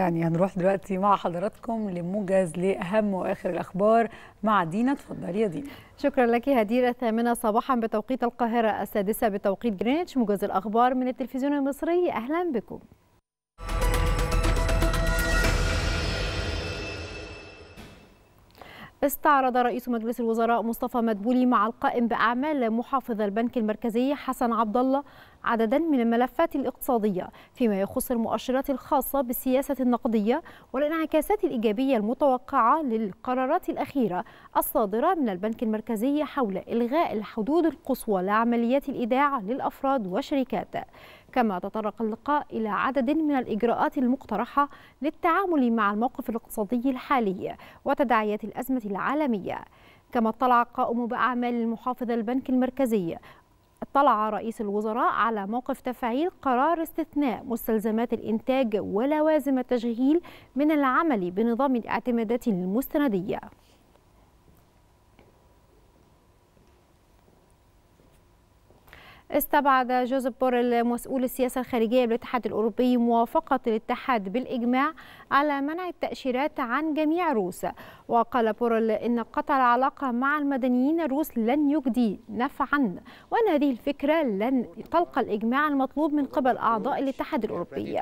يعني هنروح دلوقتي مع حضراتكم لموجز لأهم وآخر الأخبار مع دينا اتفضلي يا دينا شكرا لك هدير الثامنة صباحا بتوقيت القاهرة السادسة بتوقيت جرينتش موجز الأخبار من التلفزيون المصري أهلا بكم استعرض رئيس مجلس الوزراء مصطفى مدبولي مع القائم بأعمال محافظ البنك المركزي حسن عبد الله عددا من الملفات الاقتصادية فيما يخص المؤشرات الخاصة بالسياسة النقدية والانعكاسات الإيجابية المتوقعة للقرارات الأخيرة الصادرة من البنك المركزي حول إلغاء الحدود القصوى لعمليات الإيداع للأفراد والشركات كما تطرق اللقاء إلى عدد من الإجراءات المقترحة للتعامل مع الموقف الاقتصادي الحالي وتداعيات الأزمة العالمية كما اطلع قائم بأعمال المحافظ البنك المركزي اطلع رئيس الوزراء على موقف تفعيل قرار استثناء مستلزمات الإنتاج ولوازم التشغيل من العمل بنظام الاعتمادات المستندية استبعد جوزيف بوريل مسؤول السياسة الخارجية بالاتحاد الأوروبي موافقة الاتحاد بالإجماع على منع التأشيرات عن جميع روس وقال بوريل إن قطع العلاقة مع المدنيين الروس لن يجدي نفعا وأن هذه الفكرة لن تلقى الإجماع المطلوب من قبل أعضاء الاتحاد الأوروبي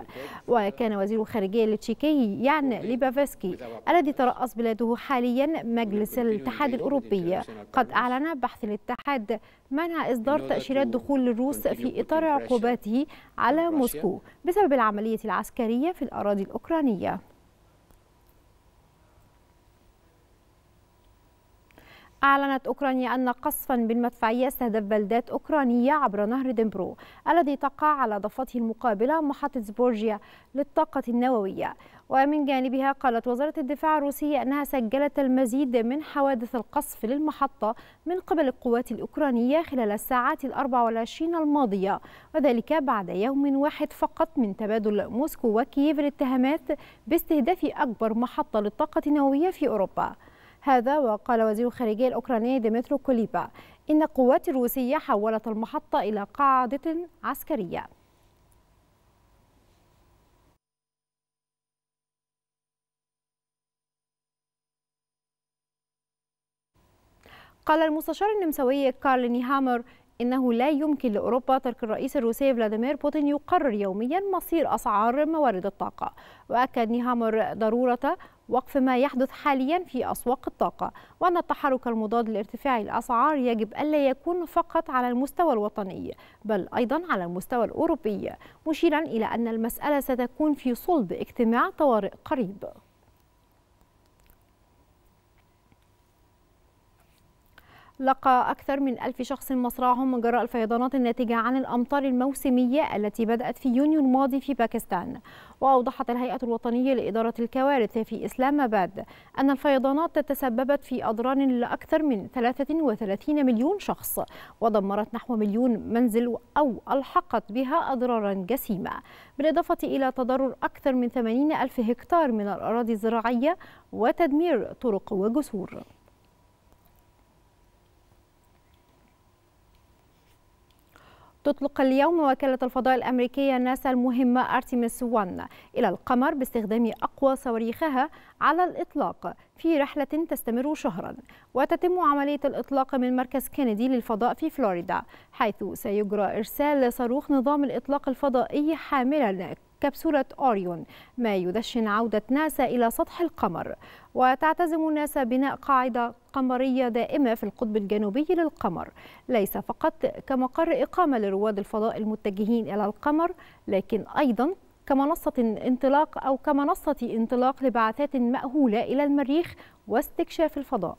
وكان وزير الخارجية التشيكي يان ليبافسكي الذي ترأس بلاده حاليا مجلس الاتحاد الأوروبي قد أعلن بحث الاتحاد منع إصدار تأشيرات دخول الدخول للروس في إطار عقوباته على موسكو بسبب العملية العسكرية في الأراضي الأوكرانية أعلنت أوكرانيا أن قصفا بالمدفعية استهدف بلدات أوكرانية عبر نهر دنبرو الذي تقع على ضفته المقابلة محطة زبورجيا للطاقة النووية ومن جانبها قالت وزارة الدفاع الروسية أنها سجلت المزيد من حوادث القصف للمحطة من قبل القوات الأوكرانية خلال الساعات الأربع والعشرين الماضية وذلك بعد يوم واحد فقط من تبادل موسكو وكييف الاتهامات باستهداف أكبر محطة للطاقة النووية في أوروبا هذا وقال وزير الخارجية الأوكراني ديمترو كوليبا إن القوات الروسية حولت المحطة إلى قاعدة عسكرية قال المستشار النمساوي كارل نيهامر إنه لا يمكن لأوروبا ترك الرئيس الروسي فلاديمير بوتين يقرر يوميا مصير أسعار موارد الطاقة وأكد نيهامر ضرورة وقف ما يحدث حاليا في أسواق الطاقة وأن التحرك المضاد لارتفاع الأسعار يجب ألا يكون فقط على المستوى الوطني بل أيضا على المستوى الأوروبي مشيرا إلى أن المسألة ستكون في صلب اجتماع طوارئ قريب لقى أكثر من ألف شخص مصرعهم من جراء الفيضانات الناتجة عن الأمطار الموسمية التي بدأت في يونيو الماضي في باكستان وأوضحت الهيئة الوطنية لإدارة الكوارث في إسلام آباد أن الفيضانات تسببت في أضرار لأكثر من 33 مليون شخص ودمرت نحو مليون منزل أو ألحقت بها أضرارا جسيمة بالإضافة إلى تضرر أكثر من 80 ألف هكتار من الأراضي الزراعية وتدمير طرق وجسور تطلق اليوم وكالة الفضاء الأمريكية ناسا المهمة أرتيميس 1 إلى القمر باستخدام أقوى صواريخها على الإطلاق في رحلة تستمر شهرا وتتم عملية الإطلاق من مركز كينيدي للفضاء في فلوريدا حيث سيجرى إرسال صاروخ نظام الإطلاق الفضائي حاملا كبسولة أوريون ما يدشن عودة ناسا إلى سطح القمر وتعتزم ناسا بناء قاعدة قمرية دائمة في القطب الجنوبي للقمر ليس فقط كمقر إقامة لرواد الفضاء المتجهين إلى القمر لكن أيضا كمنصة انطلاق أو كمنصة انطلاق لبعثات مأهولة إلى المريخ واستكشاف الفضاء